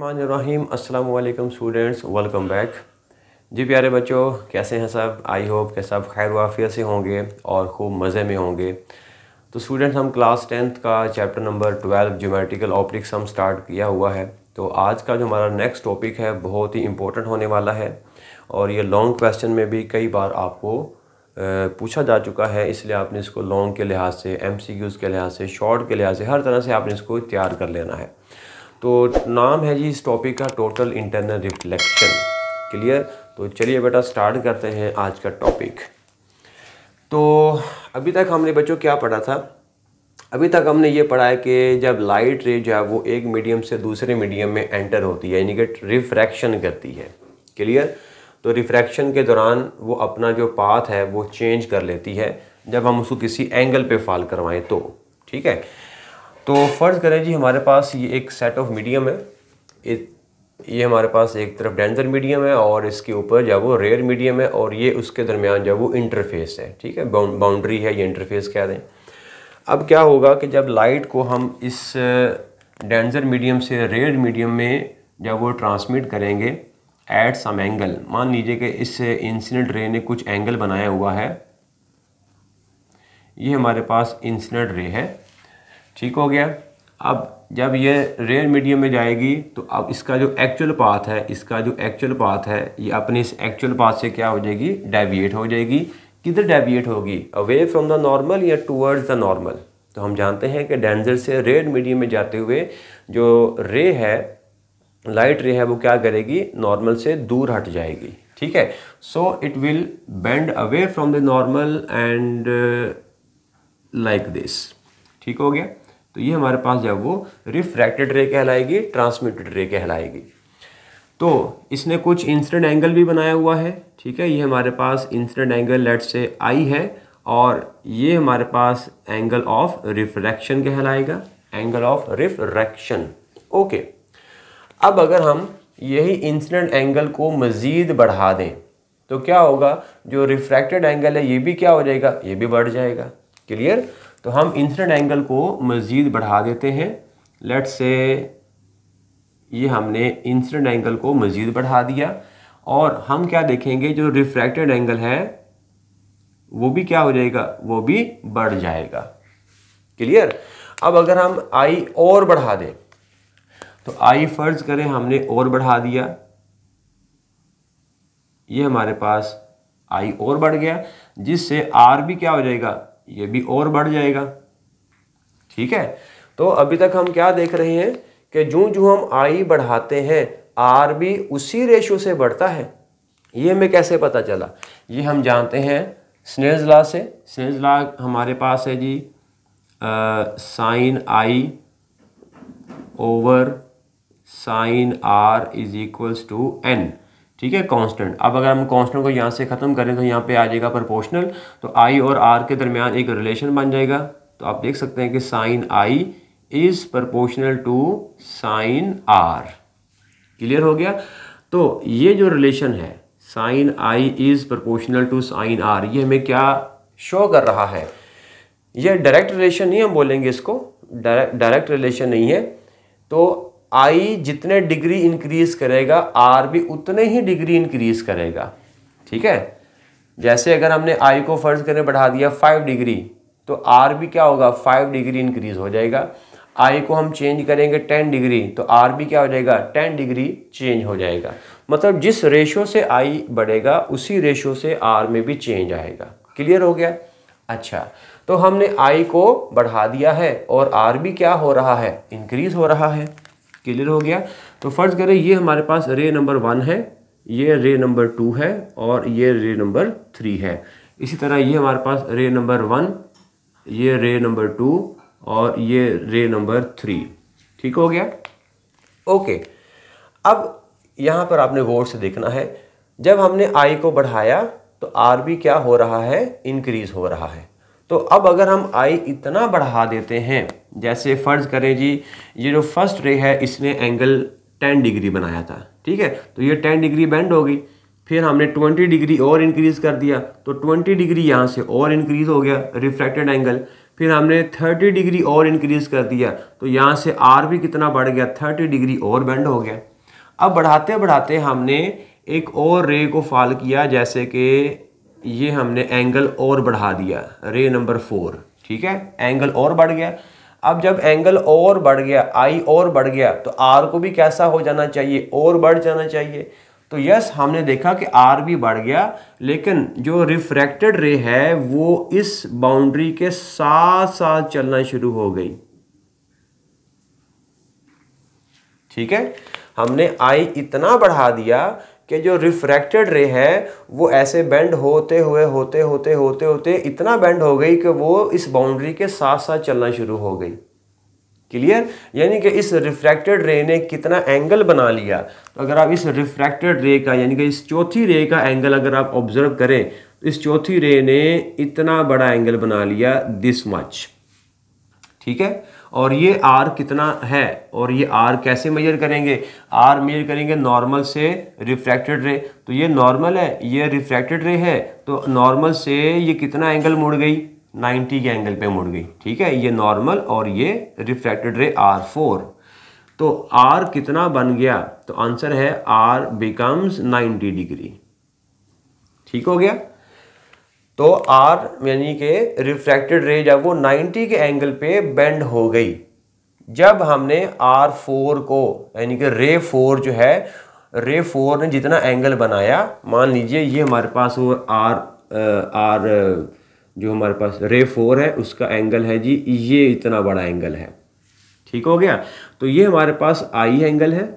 रहीम अस्सलाम वालेकुम students welcome back जी प्यारे बच्चों कैसे हैं सब आई होप के सब खैर वाफिया से होंगे और खूब मज़े में होंगे तो स्टूडेंट्स हम क्लास टेंथ का chapter number twelve geometrical optics हम स्टार्ट किया हुआ है तो आज का जो हमारा नेक्स्ट टॉपिक है बहुत ही इंपॉर्टेंट होने वाला है और ये लॉन्ग क्वेश्चन में भी कई बार आपको पूछा जा चुका है इसलिए आपने इसको लॉन्ग के लिहाज से एम के लिहाज से शॉर्ट के लिहाज से हर तरह से आपने इसको तैयार कर लेना है तो नाम है जी इस टॉपिक का टोटल इंटरनल रिफ्लेक्शन क्लियर तो चलिए बेटा स्टार्ट करते हैं आज का टॉपिक तो अभी तक हमने बच्चों क्या पढ़ा था अभी तक हमने ये पढ़ा है कि जब लाइट रे जो है वो एक मीडियम से दूसरे मीडियम में एंटर होती है यानी कि रिफ्रैक्शन करती है क्लियर तो रिफ्रैक्शन के दौरान वो अपना जो पाथ है वो चेंज कर लेती है जब हम उसको किसी एंगल पे फॉल करवाएं तो ठीक है तो फ़र्ज़ करें जी हमारे पास ये एक सेट ऑफ मीडियम है ये हमारे पास एक तरफ डेंजर मीडियम है और इसके ऊपर जो वो रेयर मीडियम है और ये उसके दरमियान जो वो इंटरफेस है ठीक है बाउंड्री है ये इंटरफेस कह दें अब क्या होगा कि जब लाइट को हम इस डेंजर मीडियम से रेयर मीडियम में जब वो ट्रांसमिट करेंगे एट सम एंगल मान लीजिए कि इस इंसिडेंट रे ने कुछ एंगल बनाया हुआ है ये हमारे पास इंसिडेंट रे है ठीक हो गया अब जब ये रेयर मीडियम में जाएगी तो अब इसका जो एक्चुअल पाथ है इसका जो एक्चुअल पाथ है ये अपने इस एक्चुअल पाथ से क्या हो जाएगी डेविएट हो जाएगी किधर डेविएट होगी अवे फ्रॉम द नॉर्मल या टूवर्ड्स द नॉर्मल तो हम जानते हैं कि डेंजर से रेड मीडियम में जाते हुए जो रे है लाइट रे है वो क्या करेगी नॉर्मल से दूर हट जाएगी ठीक है so it will bend away from the normal and like this ठीक हो गया तो ये हमारे पास जब वो रिफ्रैक्टेड रे कहलाएगी ट्रांसमिटेड रे कहलाएगी तो इसने कुछ इंसिडेंट एंगल भी बनाया हुआ है ठीक है ये हमारे पास इंसिडेंट एंगल लेट से आई है और ये हमारे पास एंगल ऑफ रिफ्रैक्शन कहलाएगा एंगल ऑफ रिफ्रैक्शन ओके अब अगर हम यही इंसिडेंट एंगल को मज़ीद बढ़ा दें तो क्या होगा जो रिफ्रैक्टेड एंगल है ये भी क्या हो जाएगा ये भी बढ़ जाएगा क्लियर तो हम इंसिडेंट एंगल को मज़ीद बढ़ा देते हैं लेट से ये हमने इंसिडेंट एंगल को मज़ीद बढ़ा दिया और हम क्या देखेंगे जो रिफ्रैक्टेड एंगल है वो भी क्या हो जाएगा वो भी बढ़ जाएगा क्लियर अब अगर हम आई और बढ़ा दें तो आई फर्ज करें हमने और बढ़ा दिया ये हमारे पास आई और बढ़ गया जिससे आर भी क्या हो जाएगा ये भी और बढ़ जाएगा ठीक है तो अभी तक हम क्या देख रहे हैं कि जो जो हम आई बढ़ाते हैं आर भी उसी रेशो से बढ़ता है ये हमें कैसे पता चला ये हम जानते हैं स्नेज ला से स्नेज ला हमारे पास है जी sine i over sine r is equals to n ठीक है कांस्टेंट अब अगर हम कांस्टेंट को यहाँ से ख़त्म करें तो यहाँ पे आ जाएगा प्रोपोर्शनल तो आई और आर के दरमियान एक रिलेशन बन जाएगा तो आप देख सकते हैं कि sine i is proportional to sine r clear हो गया तो ये जो रिलेशन है sine i is proportional to sine r ये हमें क्या शो कर रहा है ये डायरेक्ट रिलेशन नहीं हम बोलेंगे इसको डायरेक्ट रिलेशन नहीं है तो आई जितने डिग्री इंक्रीज करेगा आर भी उतने ही डिग्री इंक्रीज करेगा ठीक है जैसे अगर हमने आई को फर्ज करने बढ़ा दिया फाइव डिग्री तो आर भी क्या होगा फाइव डिग्री इंक्रीज हो जाएगा आई को हम चेंज करेंगे टेन डिग्री तो आर भी क्या हो जाएगा टेन डिग्री चेंज हो जाएगा मतलब जिस रेशो से आई बढ़ेगा उसी रेशो से आर में भी चेंज आएगा क्लियर हो गया अच्छा तो हमने आई को बढ़ा दिया है और आर भी क्या हो रहा है इंक्रीज हो रहा है क्लियर हो गया तो फ़र्ज़ करें ये हमारे पास रे नंबर वन है ये रे नंबर टू है और ये रे नंबर थ्री है इसी तरह ये हमारे पास रे नंबर वन ये रे नंबर टू और ये रे नंबर थ्री ठीक हो गया ओके अब यहाँ पर आपने वोट से देखना है जब हमने आई को बढ़ाया तो आर भी क्या हो रहा है इंक्रीज़ हो रहा है तो अब अगर हम आई इतना बढ़ा देते हैं जैसे फ़र्ज़ करें जी ये जो फर्स्ट रे है इसने एंगल टेन डिग्री बनाया था ठीक है तो ये टेन डिग्री बेंड हो गई फिर हमने ट्वेंटी डिग्री और इंक्रीज़ कर दिया तो ट्वेंटी डिग्री यहाँ से और इंक्रीज़ हो गया रिफ्लेक्टेड एंगल फिर हमने थर्टी डिग्री और इंक्रीज़ कर दिया तो यहाँ से आर भी कितना बढ़ गया थर्टी डिग्री और बैंड हो गया अब बढ़ाते बढ़ाते हमने एक और रे को फॉल किया जैसे कि ये हमने एंगल और बढ़ा दिया रे नंबर फोर ठीक है एंगल और बढ़ गया अब जब एंगल और बढ़ गया आई और बढ़ गया तो आर को भी कैसा हो जाना चाहिए और बढ़ जाना चाहिए तो यस हमने देखा कि आर भी बढ़ गया लेकिन जो रिफ्रैक्टेड रे है वो इस बाउंड्री के साथ साथ चलना शुरू हो गई ठीक है हमने आई इतना बढ़ा दिया कि जो रिफ्रैक्टेड रे है वो ऐसे बेंड होते हुए होते होते होते होते इतना बेंड हो गई कि वो इस बाउंड्री के साथ साथ चलना शुरू हो गई क्लियर यानी कि इस रिफ्रैक्टेड रे ने कितना एंगल बना लिया तो अगर आप इस रिफ्रैक्टेड रे का यानी कि इस चौथी रे का एंगल अगर आप ऑब्जर्व करें तो इस चौथी रे ने इतना बड़ा एंगल बना लिया दिस मच ठीक है और ये आर कितना है और ये आर कैसे मेजर करेंगे आर मेजर करेंगे नॉर्मल से रिफ्रैक्टेड रे तो ये नॉर्मल है ये रिफ्रैक्टेड रे है तो नॉर्मल से ये कितना एंगल मुड़ गई 90 के एंगल पे मुड़ गई ठीक है ये नॉर्मल और ये रिफ्रैक्टेड रे आर फोर तो आर कितना बन गया तो आंसर है आर बिकम्स नाइन्टी डिग्री ठीक हो गया तो आर यानी कि रिफ्रैक्टेड रे जब वो 90 के एंगल पे बेंड हो गई जब हमने आर फोर को यानी कि रे फोर जो है रे फोर ने जितना एंगल बनाया मान लीजिए ये हमारे पास वो आर आर जो हमारे पास रे फोर है उसका एंगल है जी ये इतना बड़ा एंगल है ठीक हो गया तो ये हमारे पास आई एंगल है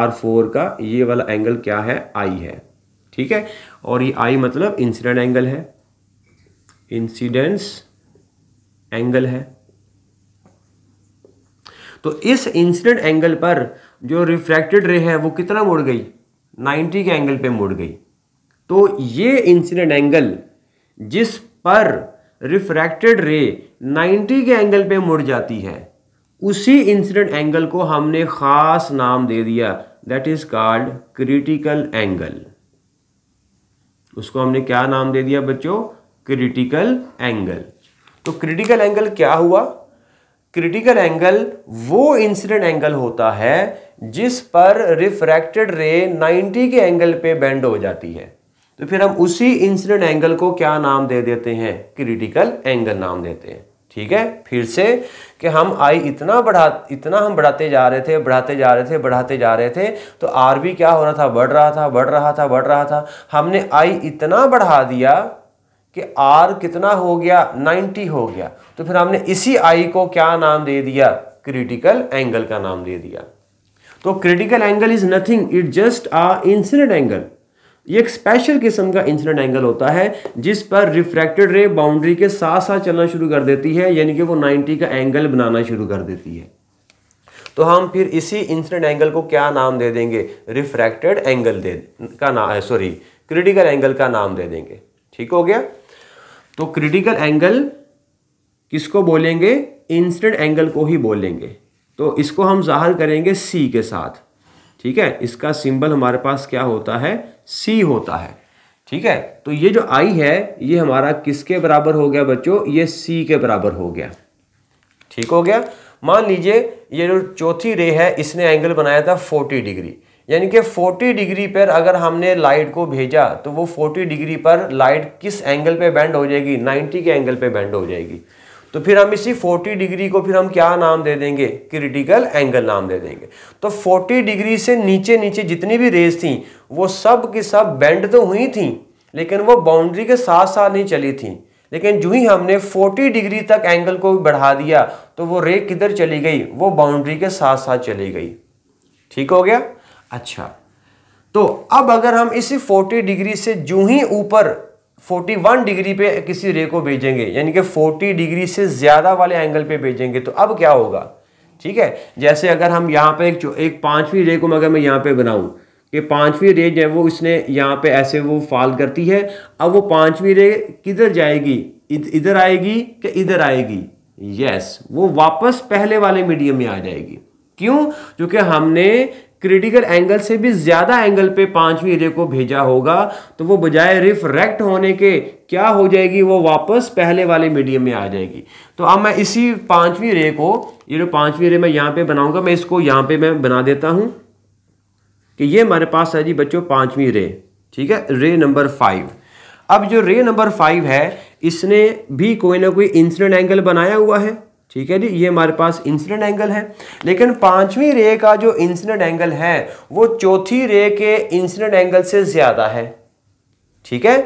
आर फोर का ये वाला एंगल क्या है आई है ठीक है और ये आई मतलब इंसिडेंट एंगल है इंसिडेंस एंगल है तो इस इंसिडेंट एंगल पर जो रिफ्रैक्टेड रे है वो कितना मुड़ गई 90 के एंगल पे मुड़ गई तो ये इंसिडेंट एंगल जिस पर रिफ्रैक्टेड रे 90 के एंगल पे मुड़ जाती है उसी इंसिडेंट एंगल को हमने खास नाम दे दिया that is called critical angle उसको हमने क्या नाम दे दिया बच्चों क्रिटिकल एंगल तो क्रिटिकल एंगल क्या हुआ क्रिटिकल एंगल वो इंसिडेंट एंगल होता है जिस पर रिफ्रैक्टेड रे 90 के एंगल पे बेंड हो जाती है तो फिर हम उसी इंसिडेंट एंगल को क्या नाम दे देते हैं क्रिटिकल एंगल नाम देते हैं ठीक है फिर से कि हम आई इतना बढ़ा इतना हम बढ़ाते जा रहे थे बढ़ाते जा रहे थे बढ़ाते जा रहे थे तो आर भी क्या हो रहा था बढ़ रहा था बढ़ रहा था बढ़ रहा था हमने आई इतना बढ़ा दिया कि आर कितना हो गया 90 हो गया तो फिर हमने इसी आई को क्या नाम दे दिया क्रिटिकल एंगल का नाम दे दिया तो critical angle is nothing it just a incident angle ये एक स्पेशल किस्म का इंसिडेंट एंगल होता है जिस पर रिफ्रैक्टेड रे बाउंड्री के साथ साथ चलना शुरू कर देती है यानी कि वो 90 का एंगल बनाना शुरू कर देती है तो हम फिर इसी इंसिडेंट एंगल को क्या नाम दे देंगे रिफ्रैक्टेड एंगल दे का नाम सॉरी क्रिटिकल एंगल का नाम दे देंगे ठीक हो गया तो क्रिटिकल एंगल किसको बोलेंगे इंसिडेंट एंगल को ही बोलेंगे तो इसको हम जाहिर करेंगे सी के साथ ठीक है इसका सिंबल हमारे पास क्या होता है सी होता है ठीक है तो ये जो आई है ये हमारा किसके बराबर हो गया बच्चों ये सी के बराबर हो गया ठीक हो गया मान लीजिए ये जो चौथी रे है इसने एंगल बनाया था 40 डिग्री यानी कि 40 डिग्री पर अगर हमने लाइट को भेजा तो वो 40 डिग्री पर लाइट किस एंगल पे बैंड हो जाएगी 90 के एंगल पे बैंड हो जाएगी तो फिर हम इसी 40 डिग्री को फिर हम क्या नाम दे देंगे क्रिटिकल एंगल नाम दे देंगे तो 40 डिग्री से नीचे नीचे जितनी भी रेस थी वो सब की सब बेंड तो हुई थी लेकिन वो बाउंड्री के साथ साथ नहीं चली थी लेकिन जो ही हमने 40 डिग्री तक एंगल को बढ़ा दिया तो वो रे किधर चली गई वो बाउंड्री के साथ साथ चली गई ठीक हो गया अच्छा तो अब अगर हम इसी 40 डिग्री से जो ही ऊपर 41 डिग्री पे किसी रे को भेजेंगे यानी कि 40 डिग्री से ज़्यादा वाले एंगल पे भेजेंगे तो अब क्या होगा ठीक है जैसे अगर हम यहाँ पे एक एक पाँचवीं रे को मगर मैं यहाँ पे बनाऊँ कि पाँचवीं रे जो है वो इसने यहाँ पे ऐसे वो फाल करती है अब वो पाँचवीं रे किधर जाएगी इधर आएगी कि इधर आएगी यस वो वापस पहले वाले मीडियम में आ जाएगी क्यों क्योंकि हमने क्रिटिकल एंगल से भी ज़्यादा एंगल पे पांचवी रे को भेजा होगा तो वो बजाय रिफ्रैक्ट होने के क्या हो जाएगी वो वापस पहले वाले मीडियम में आ जाएगी तो अब मैं इसी पांचवी रे को ये जो पांचवी रे मैं यहाँ पे बनाऊंगा मैं इसको यहाँ पे मैं बना देता हूँ कि ये हमारे पास है जी बच्चों पाँचवीं रे ठीक है रे नंबर फाइव अब जो रे नंबर फाइव है इसने भी कोई ना कोई इंसिडेंट एंगल बनाया हुआ है ठीक है जी ये हमारे पास इंसिडेंट एंगल है लेकिन पांचवी रे का जो इंसिडेंट एंगल है वो चौथी रे के इंसिडेंट एंगल से ज़्यादा है ठीक है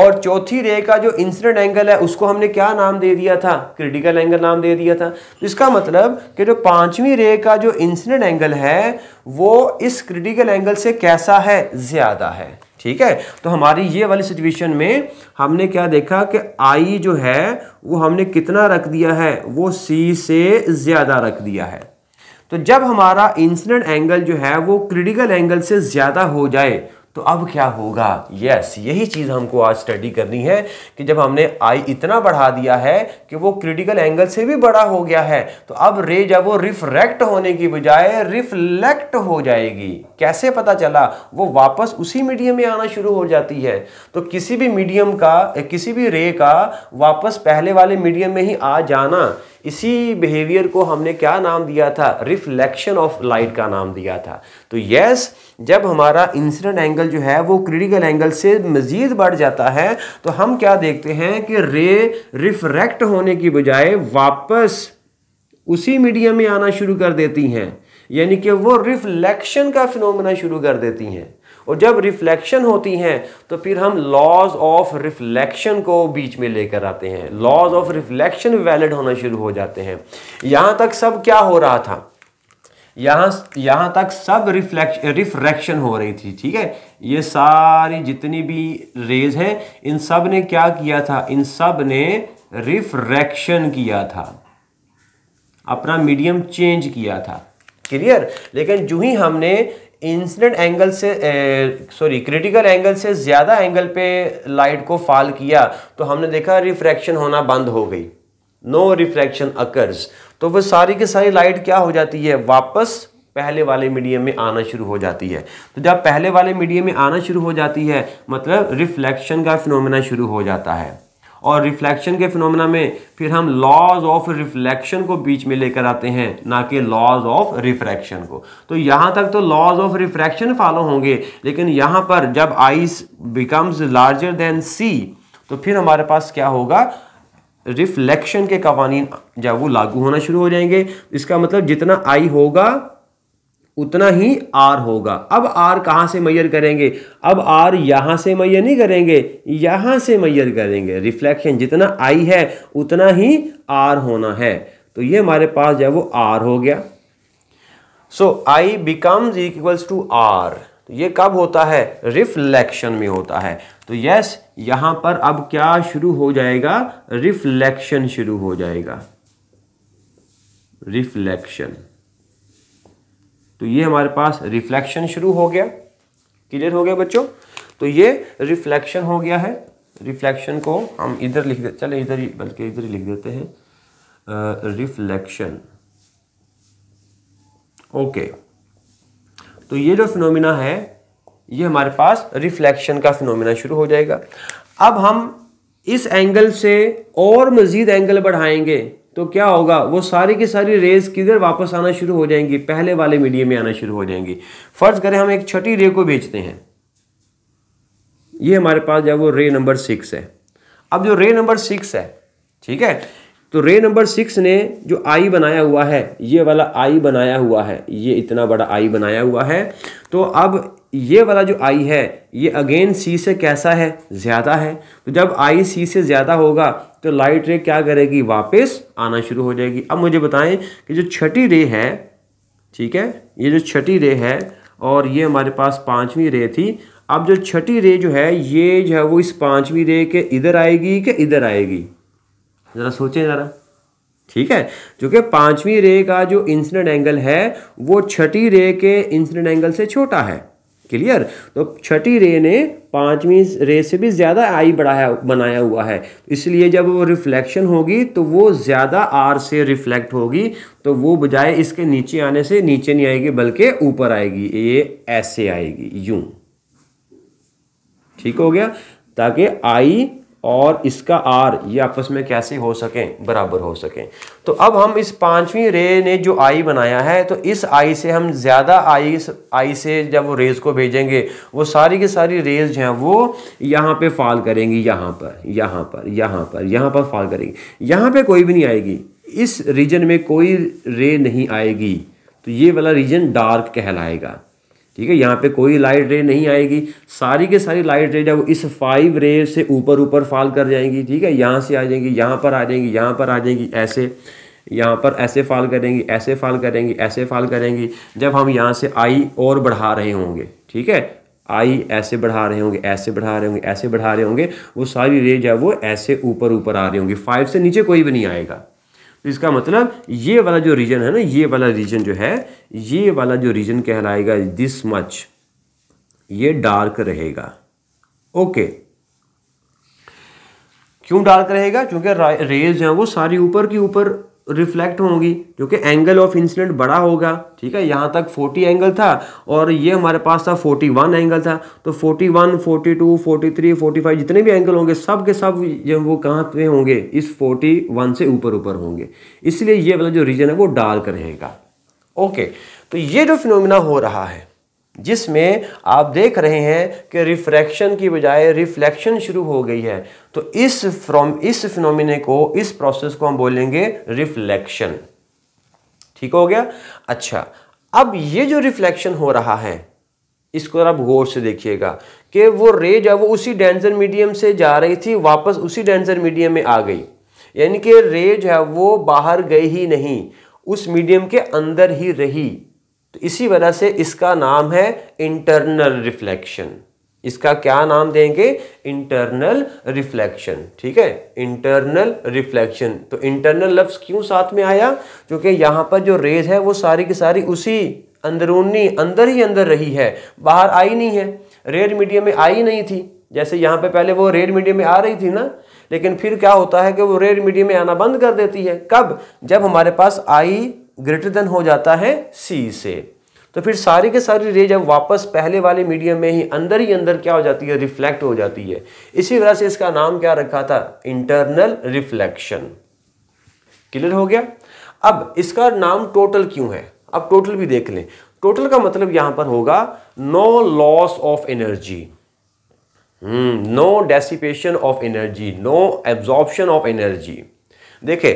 और चौथी रे का जो इंसिडेंट एंगल है उसको हमने क्या नाम दे दिया था क्रिटिकल एंगल नाम दे दिया था तो इसका मतलब कि जो पांचवी रे का जो इंसिडेंट एंगल है वो इस क्रिटिकल एंगल से कैसा है ज़्यादा है ठीक है तो हमारी ये वाली सिचुएशन में हमने क्या देखा कि आई जो है वो हमने कितना रख दिया है वो सी से ज़्यादा रख दिया है तो जब हमारा इंसिडेंट एंगल जो है वो क्रिटिकल एंगल से ज़्यादा हो जाए तो अब क्या होगा यस yes, यही चीज़ हमको आज स्टडी करनी है कि जब हमने आई इतना बढ़ा दिया है कि वो क्रिटिकल एंगल से भी बड़ा हो गया है तो अब रे जब वो रिफ्रैक्ट होने की बजाय रिफ्लेक्ट हो जाएगी कैसे पता चला वो वापस उसी मीडियम में आना शुरू हो जाती है तो किसी भी मीडियम का किसी भी रे का वापस पहले वाले मीडियम में ही आ जाना इसी बिहेवियर को हमने क्या नाम दिया था रिफ्लेक्शन ऑफ लाइट का नाम दिया था तो यस जब हमारा इंसिडेंट एंगल जो है वो क्रिटिकल एंगल से मज़ीद बढ़ जाता है तो हम क्या देखते हैं कि रे रिफ्रैक्ट होने की बजाय वापस उसी मीडियम में आना शुरू कर देती हैं यानी कि वो रिफ्लेक्शन का फिनोमेना शुरू कर देती हैं और जब रिफ्लेक्शन होती हैं तो फिर हम लॉज ऑफ रिफ्लेक्शन को बीच में लेकर आते हैं लॉज ऑफ रिफ्लेक्शन वैलिड होना शुरू हो जाते हैं यहाँ तक सब क्या हो रहा था यहाँ यहाँ तक सब रिफ्लेक्श रिफ्रैक्शन हो रही थी ठीक है ये सारी जितनी भी रेज हैं इन सब ने क्या किया था इन सब ने रिफ्रैक्शन किया था अपना मीडियम चेंज किया था क्लियर लेकिन जो ही हमने इंसिडेंट एंगल से सॉरी क्रिटिकल एंगल से ज़्यादा एंगल पे लाइट को फॉल किया तो हमने देखा रिफ्रैक्शन होना बंद हो गई नो रिफ्रैक्शन अकर्स तो वह सारी की सारी लाइट क्या हो जाती है वापस पहले वाले मीडियम में आना शुरू हो जाती है तो जब पहले वाले मीडियम में आना शुरू हो जाती है मतलब रिफ्लेक्शन का फिनोमेना शुरू हो जाता है और रिफ्लेक्शन के फिनोमेना में फिर हम लॉज ऑफ रिफ्लेक्शन को बीच में लेकर आते हैं ना कि लॉज ऑफ रिफ्रैक्शन को तो यहाँ तक तो लॉज ऑफ रिफ्रैक्शन फॉलो होंगे लेकिन यहाँ पर जब i's becomes larger than c तो फिर हमारे पास क्या होगा रिफ्लेक्शन के कवानीन जब वो लागू होना शुरू हो जाएंगे इसका मतलब जितना आई होगा उतना ही आर होगा अब आर कहाँ से मैयर करेंगे अब आर यहाँ से मैयर नहीं करेंगे यहाँ से मैयर करेंगे रिफ्लेक्शन जितना आई है उतना ही आर होना है तो ये हमारे पास जो है वो आर हो गया so i becomes equals to r ये कब होता है रिफ्लेक्शन में होता है तो यस यहाँ पर अब क्या शुरू हो जाएगा रिफ्लेक्शन शुरू हो जाएगा रिफ्लेक्शन तो ये हमारे पास रिफ्लेक्शन शुरू हो गया क्लियर हो गया बच्चों तो ये रिफ्लेक्शन हो गया है रिफ्लेक्शन को हम इधर लिख दे चले इधर ही बल्कि इधर ही लिख देते हैं रिफ्लेक्शन ओके तो ये जो फिनोमिना है ये हमारे पास रिफ्लेक्शन का फिनोमिना शुरू हो जाएगा अब हम इस एंगल से और मज़ीद एंगल बढ़ाएंगे तो क्या होगा वो सारी की सारी रेज किधर वापस आना शुरू हो जाएंगी पहले वाले मीडियम में आना शुरू हो जाएंगी फर्ज करें हम एक छठी रे को भेजते हैं ये हमारे पास जो वो रे नंबर सिक्स है अब जो रे नंबर सिक्स है ठीक है तो रे नंबर सिक्स ने जो आई बनाया हुआ है ये वाला आई बनाया हुआ है ये इतना बड़ा आई बनाया हुआ है तो अब ये वाला जो आई है ये अगेन सी से कैसा है ज़्यादा है तो जब आई सी से ज़्यादा होगा तो लाइट रे क्या करेगी वापस आना शुरू हो जाएगी अब मुझे बताएं कि जो छठी रे है ठीक है ये जो छठी रे है और ये हमारे पास पाँचवीं रे थी अब जो छठी रे जो है ये जो है वो इस पाँचवीं रे के इधर आएगी कि इधर आएगी ज़रा सोचें ज़रा ठीक है क्योंकि पाँचवीं रे का जो इंसिडेंट एंगल है वो छठी रे के इंसिडेंट एंगल से छोटा है क्लियर तो छठी रे ने पांचवी रे से भी ज़्यादा आई बढ़ाया बनाया हुआ है इसलिए जब वो रिफ्लेक्शन होगी तो वो ज़्यादा आर से रिफ्लेक्ट होगी तो वो बजाय इसके नीचे आने से नीचे नहीं आएगी बल्कि ऊपर आएगी ये ऐसे आएगी यूं ठीक हो गया ताकि आई और इसका आर ये आपस में कैसे हो सकें बराबर हो सकें तो अब हम इस पांचवी रे ने जो आई बनाया है तो इस आई से हम ज़्यादा आई आई से जब वो रेज को भेजेंगे वो सारी की सारी रेज जो हैं वो यहाँ पे फॉल करेंगी यहाँ पर यहाँ पर यहाँ पर यहाँ पर फॉल करेंगी यहाँ पे कोई भी नहीं आएगी इस रीजन में कोई रे नहीं आएगी तो ये वाला रीजन डार्क कहलाएगा ठीक है यहाँ पे कोई लाइट रे नहीं आएगी सारी के सारी लाइट रे है वो इस फाइव रे से ऊपर ऊपर फॉल कर जाएंगी ठीक है यहाँ से आ जाएंगी यहाँ पर आ जाएंगी यहाँ पर आ जाएंगी ऐसे यहाँ पर ऐसे फॉल करेंगी ऐसे फाल करेंगी ऐसे फाल करेंगी जब हम यहाँ से आई और बढ़ा रहे होंगे ठीक है आई ऐसे बढ़ा रहे होंगे ऐसे बढ़ा रहे होंगे ऐसे बढ़ा रहे होंगे वो सारी रेज है वो ऐसे ऊपर ऊपर आ रही होंगी फाइव से नीचे कोई भी नहीं आएगा तो इसका मतलब ये वाला जो रीजन है ना ये वाला रीजन जो है ये वाला जो रीजन कहलाएगा दिस मच ये डार्क रहेगा ओके क्यों डार्क रहेगा क्योंकि रेज हैं वो सारी ऊपर की ऊपर रिफ्लेक्ट होंगी क्योंकि एंगल ऑफ इंसिडेंट बड़ा होगा ठीक है यहाँ तक 40 एंगल था और ये हमारे पास था 41 एंगल था तो 41, 42, 43, 45 जितने भी एंगल होंगे सब के सब ये वो कहाँ पे होंगे इस 41 से ऊपर ऊपर होंगे इसलिए ये वाला जो रीजन है वो डार्क रहेगा ओके तो ये जो फिनोमिना हो रहा है जिसमें आप देख रहे हैं कि रिफ्रैक्शन की बजाय रिफ्लेक्शन शुरू हो गई है तो इस फ्रॉम इस फिनोमिने को इस प्रोसेस को हम बोलेंगे रिफ्लेक्शन ठीक हो गया अच्छा अब ये जो रिफ्लेक्शन हो रहा है इसको आप गौर से देखिएगा कि वो रे जो वो उसी डेंसर मीडियम से जा रही थी वापस उसी डेंसर मीडियम में आ गई यानी कि रे जो है वो बाहर गई ही नहीं उस मीडियम के अंदर ही रही तो इसी वजह से इसका नाम है इंटरनल रिफ्लेक्शन इसका क्या नाम देंगे इंटरनल रिफ्लेक्शन ठीक है इंटरनल रिफ्लेक्शन तो इंटरनल लफ्स क्यों साथ में आया क्योंकि यहाँ पर जो रेज है वो सारी की सारी उसी अंदरूनी अंदर ही अंदर रही है बाहर आई नहीं है रेड मीडियम में आई नहीं थी जैसे यहाँ पे पहले वो रेड मीडियम में आ रही थी ना लेकिन फिर क्या होता है कि वो रेड मीडियम में आना बंद कर देती है कब जब हमारे पास आई ग्रेटर देन हो जाता है सी से तो फिर सारी के सारी रे जब वापस पहले वाले मीडियम में ही अंदर ही अंदर क्या हो जाती है रिफ्लेक्ट हो जाती है इसी वजह से इसका नाम क्या रखा था इंटरनल रिफ्लेक्शन क्लियर हो गया अब इसका नाम टोटल क्यों है अब टोटल भी देख लें टोटल का मतलब यहां पर होगा no loss of energy no dissipation of energy no absorption of energy देखे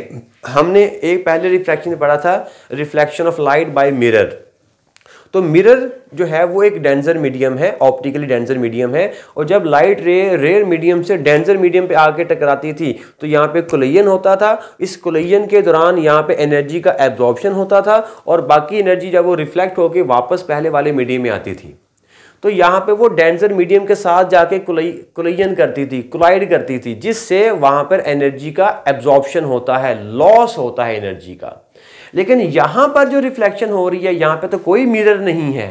हमने एक पहले रिफ्लेक्शन पढ़ा था reflection of light by mirror तो मिरर जो है वो एक डेंजर मीडियम है ऑप्टिकली डेंजर मीडियम है और जब लाइट रे रेयर मीडियम से डेंजर मीडियम पे आके टकराती थी तो यहाँ पे कोलिजन होता था इस कोलिजन के दौरान यहाँ पे एनर्जी का एब्जॉर्बशन होता था और बाकी एनर्जी जब वो रिफ्लेक्ट होकर वापस पहले वाले मीडियम में आती थी तो यहाँ पे वो डेंजर मीडियम के साथ जाके कुलयन करती थी कोलाइड करती थी जिससे वहाँ पर एनर्जी का एब्जॉर्प्शन होता है लॉस होता है एनर्जी का लेकिन यहाँ पर जो रिफ्लेक्शन हो रही है यहाँ पे तो कोई मिरर नहीं है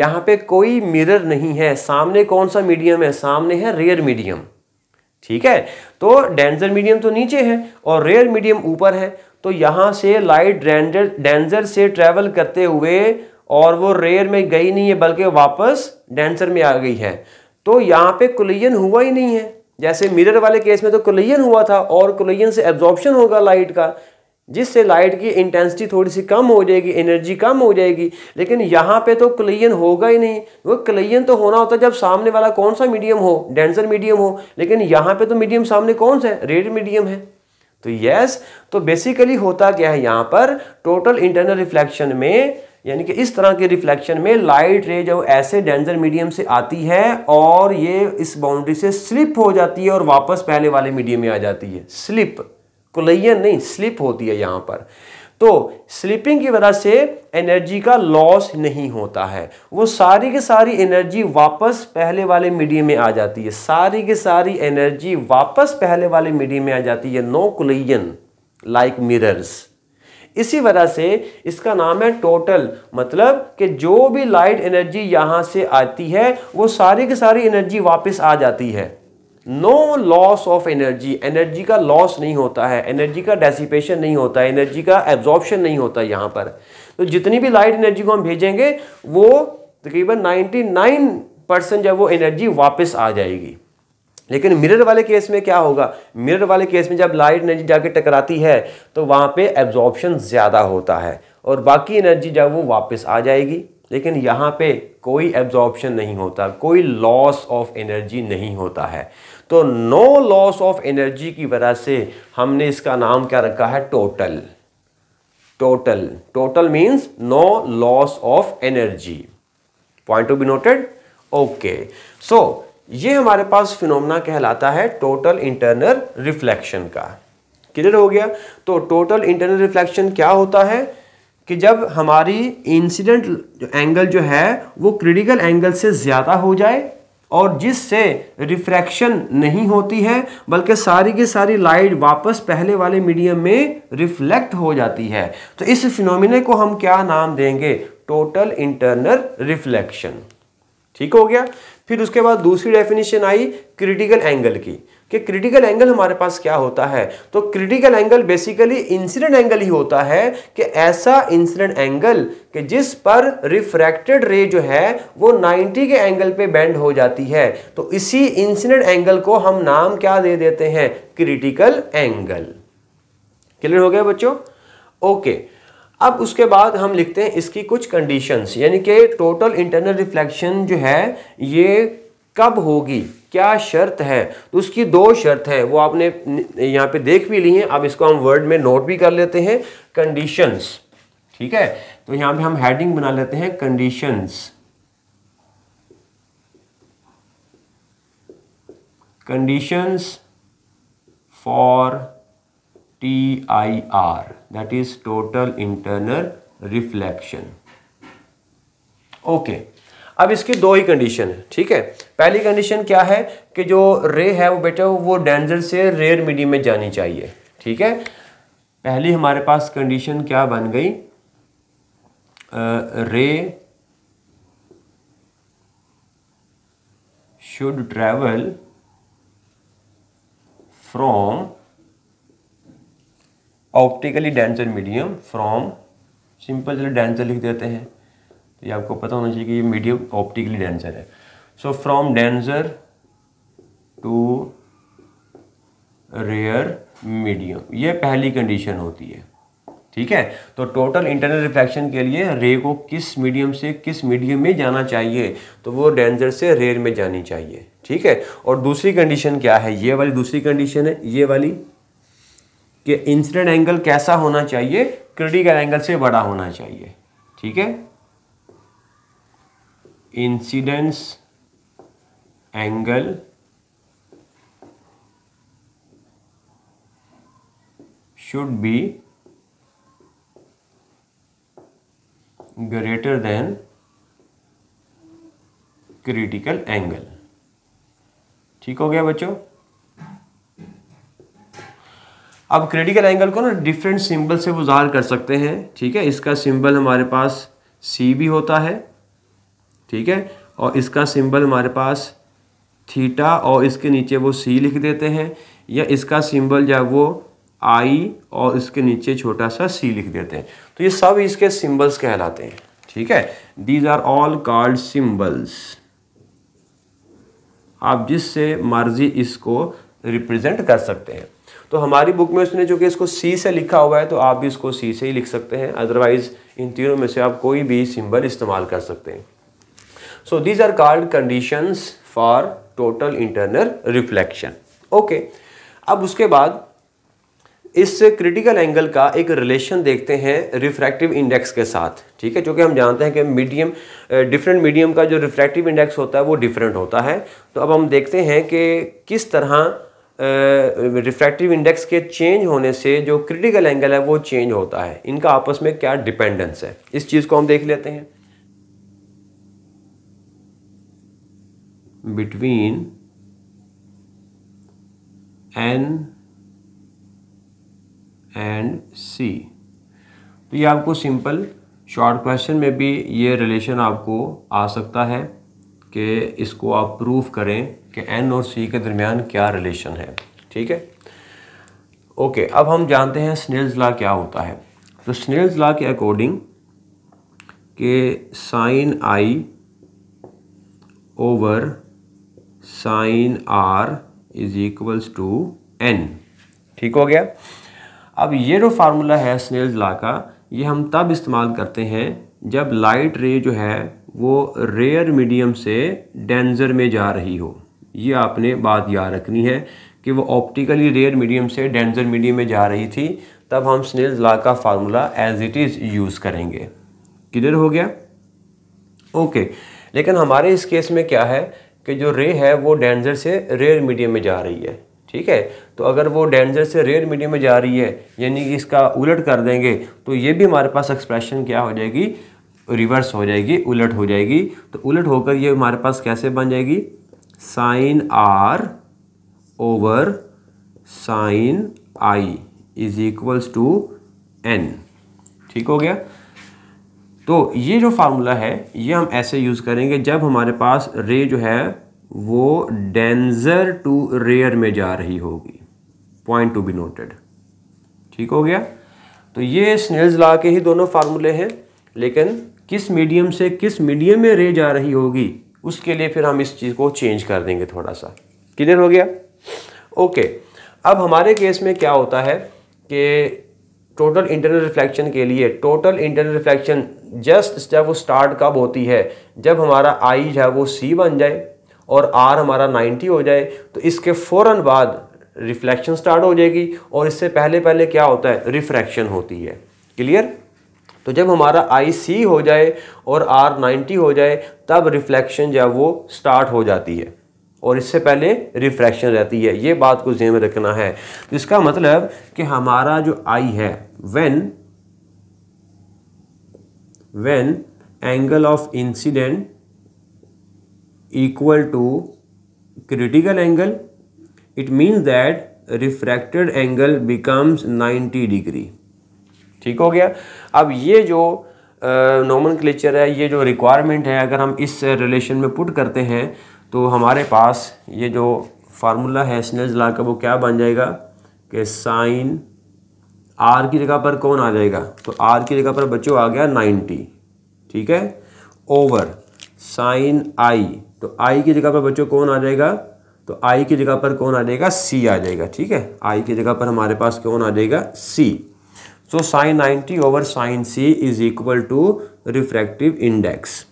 यहाँ पे कोई मिरर नहीं है सामने कौन सा मीडियम है सामने है रेयर मीडियम ठीक है तो डेंजर मीडियम तो नीचे है और रेयर मीडियम ऊपर है तो यहाँ से लाइट डेंजर से ट्रेवल करते हुए और वो रेयर में गई नहीं है बल्कि वापस डेंसर में आ गई है तो यहाँ पे कोलिजन हुआ ही नहीं है जैसे मिरर वाले केस में तो कोलिजन हुआ था और कोलिजन से एब्जॉर्प्शन होगा लाइट का जिससे लाइट की इंटेंसिटी थोड़ी सी कम हो जाएगी एनर्जी कम हो जाएगी लेकिन यहाँ पे तो क्लियन होगा ही नहीं वो क्लियन तो होना होता है जब सामने वाला कौन सा मीडियम हो डेंसर मीडियम हो लेकिन यहाँ पे तो मीडियम सामने कौन सा है रेड मीडियम है तो यस तो बेसिकली होता क्या है यहाँ पर टोटल इंटरनल रिफ्लेक्शन में यानी कि इस तरह के रिफ्लेक्शन में लाइट रे जब ऐसे डेंजर मीडियम से आती है और ये इस बाउंड्री से स्लिप हो जाती है और वापस पहले वाले मीडियम में आ जाती है स्लिप कुलैयन नहीं स्लिप होती है यहाँ पर तो स्लिपिंग की वजह से एनर्जी का लॉस नहीं होता है वो सारी की सारी एनर्जी वापस पहले वाले मीडियम में आ जाती है सारी की सारी एनर्जी वापस पहले वाले मीडियम में आ जाती है नो कुलैयन लाइक मिरर्स इसी वजह से इसका नाम है टोटल मतलब कि जो भी लाइट एनर्जी यहां से आती है वो सारी की सारी एनर्जी वापस आ जाती है no loss of energy energy का लॉस नहीं होता है एनर्जी का डेसिपेशन नहीं होता है एनर्जी का एब्जॉर्प्शन नहीं होता यहां पर तो जितनी भी लाइट एनर्जी को हम भेजेंगे वो तकरीबन 99 परसेंट जब वो एनर्जी वापस आ जाएगी लेकिन मिरर वाले केस में क्या होगा मिरर वाले केस में जब लाइट एनर्जी जाके टकराती है तो वहाँ पे एब्जॉर्प्शन ज़्यादा होता है और बाकी एनर्जी जब वो वापस आ जाएगी लेकिन यहाँ पे कोई एब्जॉर्प्शन नहीं होता कोई लॉस ऑफ एनर्जी नहीं होता है तो नो लॉस ऑफ एनर्जी की वजह से हमने इसका नाम क्या रखा है total total total means no loss of energy point to be noted okay so ये हमारे पास फिनोमना कहलाता है टोटल इंटरनल रिफ्लेक्शन का क्लियर हो गया तो टोटल इंटरनल रिफ्लेक्शन क्या होता है कि जब हमारी इंसिडेंट एंगल जो है वो क्रिटिकल एंगल से ज़्यादा हो जाए और जिससे रिफ्रैक्शन नहीं होती है बल्कि सारी की सारी लाइट वापस पहले वाले मीडियम में रिफ्लेक्ट हो जाती है तो इस फिनोमिने को हम क्या नाम देंगे टोटल इंटरनल रिफ्लेक्शन ठीक हो गया फिर उसके बाद दूसरी डेफिनेशन आई क्रिटिकल एंगल की कि क्रिटिकल एंगल हमारे पास क्या होता है तो critical angle basically incident angle ही होता है कि ऐसा इंसिडेंट एंगल कि जिस पर रिफ्रैक्टेड रे जो है वो 90 के एंगल पे बेंड हो जाती है तो इसी इंसिडेंट एंगल को हम नाम क्या दे देते हैं क्रिटिकल एंगल क्लियर हो गया बच्चों ओके okay. अब उसके बाद हम लिखते हैं इसकी कुछ कंडीशंस यानी कि टोटल इंटरनल रिफ्लेक्शन जो है ये कब होगी क्या शर्त है तो उसकी दो शर्त है वो आपने यहाँ पे देख भी ली है अब इसको हम वर्ड में नोट भी कर लेते हैं कंडीशंस ठीक है तो यहाँ पे हम हेडिंग बना लेते हैं conditions conditions for T I R that is total internal reflection okay अब इसकी दो ही कंडीशन है ठीक है पहली कंडीशन क्या है कि जो रे है वो बेटा वो डेंजर से रेयर मीडियम में जानी चाहिए ठीक है पहली हमारे पास कंडीशन क्या बन गई ray should travel from optically denser medium from simple चलो डेंसर लिख देते हैं तो ये आपको पता होना चाहिए कि ये मीडियम ऑप्टिकली डेंसर है so from denser to rare medium ये पहली कंडीशन होती है ठीक है तो टोटल इंटरनल रिफ्लेक्शन के लिए रे को किस मीडियम से किस मीडियम में जाना चाहिए तो वो डेंजर से रेयर में जानी चाहिए ठीक है और दूसरी कंडीशन क्या है ये वाली दूसरी कंडीशन है ये वाली कि इंसिडेंट एंगल कैसा होना चाहिए क्रिटिकल एंगल से बड़ा होना चाहिए ठीक है incidence angle should be greater than critical angle ठीक हो गया बच्चों अब क्रिटिकल एंगल को ना डिफरेंट सिंबल से वो ज़ाहिर कर सकते हैं ठीक है इसका सिंबल हमारे पास सी भी होता है ठीक है और इसका सिंबल हमारे पास थीटा और इसके नीचे वो सी लिख देते हैं या इसका सिंबल जो वो आई और इसके नीचे छोटा सा सी लिख देते हैं तो ये सब इसके सिंबल्स कहलाते हैं ठीक है these are all card symbols आप जिससे मर्जी इसको रिप्रेजेंट कर सकते हैं तो हमारी बुक में उसने जो कि इसको सी से लिखा हुआ है तो आप भी इसको सी से ही लिख सकते हैं अदरवाइज़ इन तीनों में से आप कोई भी सिंबल इस्तेमाल कर सकते हैं so these are called conditions for total internal reflection okay अब उसके बाद इस क्रिटिकल एंगल का एक रिलेशन देखते हैं रिफ्रैक्टिव इंडेक्स के साथ ठीक है जो कि हम जानते हैं कि मीडियम डिफरेंट मीडियम का जो रिफ्रैक्टिव इंडेक्स होता है वो डिफरेंट होता है तो अब हम देखते हैं कि किस तरह रिफ्रैक्टिव इंडेक्स के चेंज होने से जो क्रिटिकल एंगल है वो चेंज होता है इनका आपस में क्या डिपेंडेंस है इस चीज़ को हम देख लेते हैं बिटवीन एन एंड सी तो ये आपको सिंपल शॉर्ट क्वेश्चन में भी ये रिलेशन आपको आ सकता है कि इसको आप प्रूफ करें कि एन और सी के दरमियान क्या रिलेशन है ठीक है ओके अब हम जानते हैं स्नेल्स ला क्या होता है तो स्नेल्स ला के अकॉर्डिंग के sine i over sine r is equals to n ठीक हो गया अब ये जो फार्मूला है स्नेल्स ला का ये हम तब इस्तेमाल करते हैं जब लाइट रे जो है वो रेयर मीडियम से डेंजर में जा रही हो ये आपने बात याद रखनी है कि वो ऑप्टिकली रेयर मीडियम से डेंजर मीडियम में जा रही थी तब हम स्नेल ला का formula as it is use करेंगे क्लियर हो गया ओके okay. लेकिन हमारे इस केस में क्या है कि जो रे है वो डेंजर से रेयर मीडियम में जा रही है ठीक है तो अगर वो डेंजर से रेयर मीडियम में जा रही है यानी कि इसका उलट कर देंगे तो ये भी हमारे पास एक्सप्रेशन क्या हो जाएगी रिवर्स हो जाएगी उलट हो जाएगी तो उलट होकर ये हमारे पास कैसे बन जाएगी sine r over sine i is equals to n ठीक हो गया तो ये जो फार्मूला है ये हम ऐसे यूज़ करेंगे जब हमारे पास रे जो है वो डेंजर टू रेयर में जा रही होगी पॉइंट टू बी नोटेड ठीक हो गया तो ये स्नेल्स ला के ही दोनों फार्मूले हैं लेकिन किस मीडियम से किस मीडियम में रे जा रही होगी उसके लिए फिर हम इस चीज़ को चेंज कर देंगे थोड़ा सा क्लियर हो गया ओके अब हमारे केस में क्या होता है कि टोटल इंटरनल रिफ्लेक्शन के लिए टोटल इंटरनल रिफ्लेक्शन जस्ट जब वो स्टार्ट कब होती है जब हमारा आई जो है वो सी बन जाए और आर हमारा 90 हो जाए तो इसके फ़ौर बाद रिफ्लेक्शन स्टार्ट हो जाएगी और इससे पहले पहले क्या होता है रिफ्रैक्शन होती है क्लियर तो जब हमारा आई सी हो जाए और आर नाइन्टी हो जाए तब रिफ्लेक्शन जो है वो स्टार्ट हो जाती है और इससे पहले रिफ्रैक्शन रहती है ये बात को जेम रखना है तो इसका मतलब कि हमारा जो आई है when when angle of incident equal to critical angle it means that refracted angle becomes 90 degree ठीक हो गया अब ये जो नॉमन क्लेचर है ये जो रिक्वायरमेंट है अगर हम इस रिलेशन में पुट करते हैं तो हमारे पास ये जो फार्मूला है स्नेज ला का वो क्या बन जाएगा कि साइन आर की जगह पर कौन आ जाएगा तो आर की जगह पर बच्चों आ गया नाइन्टी ठीक है ओवर साइन आई तो आई की जगह पर बच्चों कौन आ जाएगा तो आई की जगह पर कौन आ जाएगा सी आ जाएगा ठीक है आई की जगह पर हमारे पास कौन आ जाएगा c so sine 90 over sine c is equal to refractive index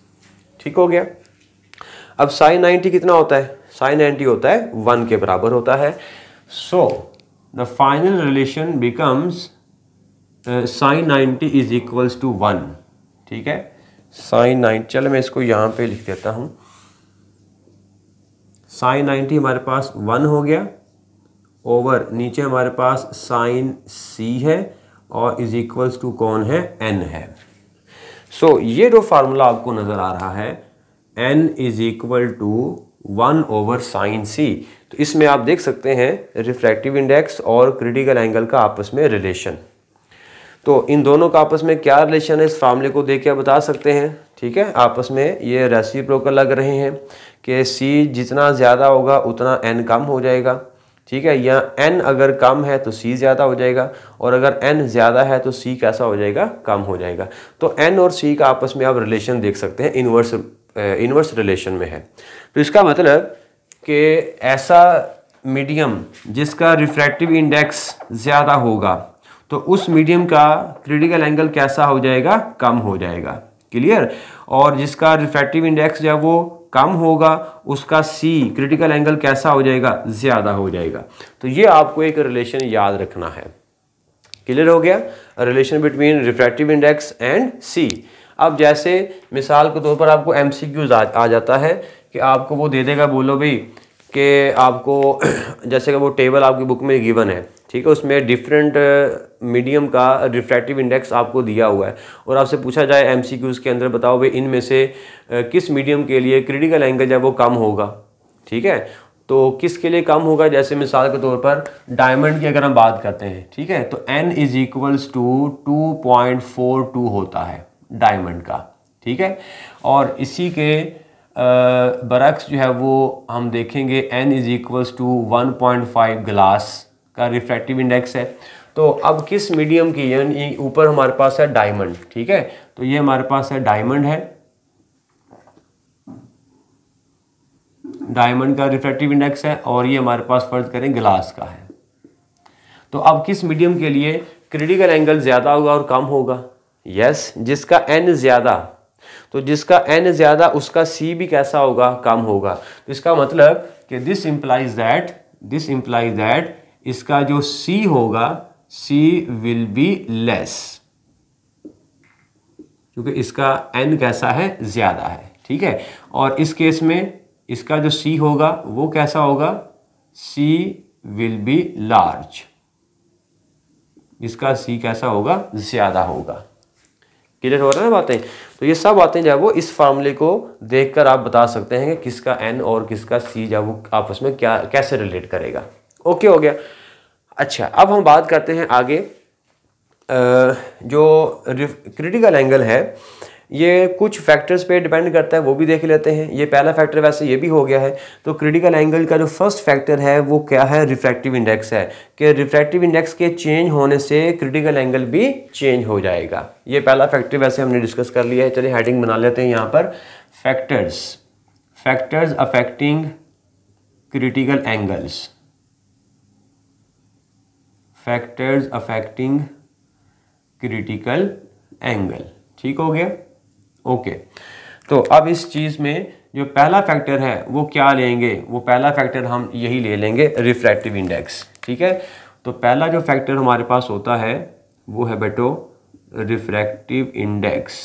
ठीक हो गया अब साइन 90 कितना होता है साइन 90 होता है वन के बराबर होता है so the final relation becomes sine 90 is equals to one ठीक है साइन 90 चलो मैं इसको यहाँ पे लिख देता हूँ साइन 90 हमारे पास वन हो गया ओवर नीचे हमारे पास साइन सी है और इज इक्वल्स टू कौन है एन है सो so, ये जो फार्मूला आपको नज़र आ रहा है n is equal to one over sine c तो इसमें आप देख सकते हैं रिफ्रैक्टिव इंडेक्स और क्रिटिकल एंगल का आपस में रिलेशन तो इन दोनों का आपस में क्या रिलेशन है इस फार्मूले को देख के आप बता सकते हैं ठीक है आपस में ये रेसिप्रोकल लग रहे हैं कि सी जितना ज़्यादा होगा उतना एन कम हो जाएगा ठीक है या एन अगर कम है तो सी ज़्यादा हो जाएगा और अगर एन ज़्यादा है तो सी कैसा हो जाएगा कम हो जाएगा तो एन और सी का आपस में आप रिलेशन देख सकते हैं इनवर्स इनवर्स रिलेशन में है तो इसका मतलब कि ऐसा मीडियम जिसका रिफ्रैक्टिव इंडेक्स ज़्यादा होगा तो उस मीडियम का क्रिटिकल एंगल कैसा हो जाएगा कम हो जाएगा क्लियर और जिसका रिफ्रैक्टिव इंडेक्स जो है वो कम होगा उसका सी क्रिटिकल एंगल कैसा हो जाएगा ज़्यादा हो जाएगा तो ये आपको एक रिलेशन याद रखना है क्लियर हो गया relation between refractive index and c अब जैसे मिसाल के तौर पर आपको एम सी क्यूज आ, आ जाता है कि आपको वो दे देगा बोलो भाई कि आपको जैसे कि वो टेबल आपकी बुक में गिवन है ठीक है उसमें डिफरेंट मीडियम का रिफ्रैक्टिव इंडेक्स आपको दिया हुआ है और आपसे पूछा जाए एम के अंदर बताओ भाई इनमें से किस मीडियम के लिए क्रिटिकल एंगल है वो कम होगा ठीक है तो किसके लिए कम होगा जैसे मिसाल के तौर पर डायमंड की अगर हम बात करते हैं ठीक है तो n is equals to two point four two होता है डायमंड का ठीक है और इसी के बरक्स जो है वो हम देखेंगे n is equals to one point five glass का रिफ्रैक्टिव इंडेक्स है तो अब किस मीडियम की यानी ऊपर हमारे पास है डायमंड ठीक है तो ये हमारे पास है डायमंड है डायमंड का रिफ्रैक्टिव इंडेक्स है और ये हमारे पास फर्ज करें ग्लास का है तो अब किस मीडियम के लिए क्रिटिकल एंगल ज़्यादा होगा और कम होगा यस yes, जिसका एन ज़्यादा तो जिसका एन ज़्यादा उसका सी भी कैसा होगा कम होगा तो इसका मतलब कि this implies that this implies that इसका जो सी होगा सी विल बी लेस क्योंकि इसका एन कैसा है ज़्यादा है ठीक है और इस केस में इसका जो सी होगा वो कैसा होगा सी विल बी लार्ज इसका सी कैसा होगा ज़्यादा होगा क्लियर हो रहा है बातें तो ये सब बातें जो है वो इस फार्मूले को देखकर आप बता सकते हैं कि किसका एन और किसका सी जो है वो आपस में क्या कैसे रिलेट करेगा ओके हो गया अच्छा अब हम बात करते हैं आगे जो क्रिटिकल एंगल है ये कुछ फैक्टर्स पे डिपेंड करता है वो भी देख लेते हैं ये पहला फैक्टर वैसे ये भी हो गया है तो क्रिटिकल एंगल का जो फर्स्ट फैक्टर है वो क्या है रिफ्रैक्टिव इंडेक्स है कि रिफ्रैक्टिव इंडेक्स के चेंज होने से क्रिटिकल एंगल भी चेंज हो जाएगा ये पहला फैक्टर वैसे हमने डिस्कस कर लिया है चलिए हेडिंग बना लेते हैं यहाँ पर factors factors affecting critical angles factors affecting critical angle ठीक हो गया ओके तो अब इस चीज़ में जो पहला फैक्टर है वो क्या लेंगे वो पहला फैक्टर हम यही ले लेंगे रिफ्रैक्टिव इंडेक्स ठीक है तो पहला जो फैक्टर हमारे पास होता है वो है बेटो रिफ्रैक्टिव इंडेक्स